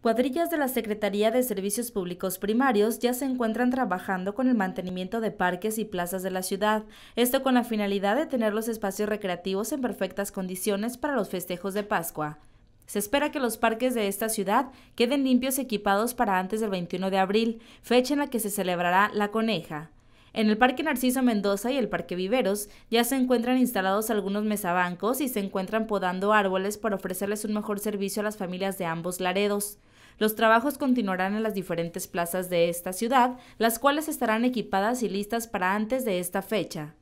Cuadrillas de la Secretaría de Servicios Públicos Primarios ya se encuentran trabajando con el mantenimiento de parques y plazas de la ciudad, esto con la finalidad de tener los espacios recreativos en perfectas condiciones para los festejos de Pascua. Se espera que los parques de esta ciudad queden limpios y equipados para antes del 21 de abril, fecha en la que se celebrará la coneja. En el Parque Narciso Mendoza y el Parque Viveros ya se encuentran instalados algunos mesabancos y se encuentran podando árboles para ofrecerles un mejor servicio a las familias de ambos laredos. Los trabajos continuarán en las diferentes plazas de esta ciudad, las cuales estarán equipadas y listas para antes de esta fecha.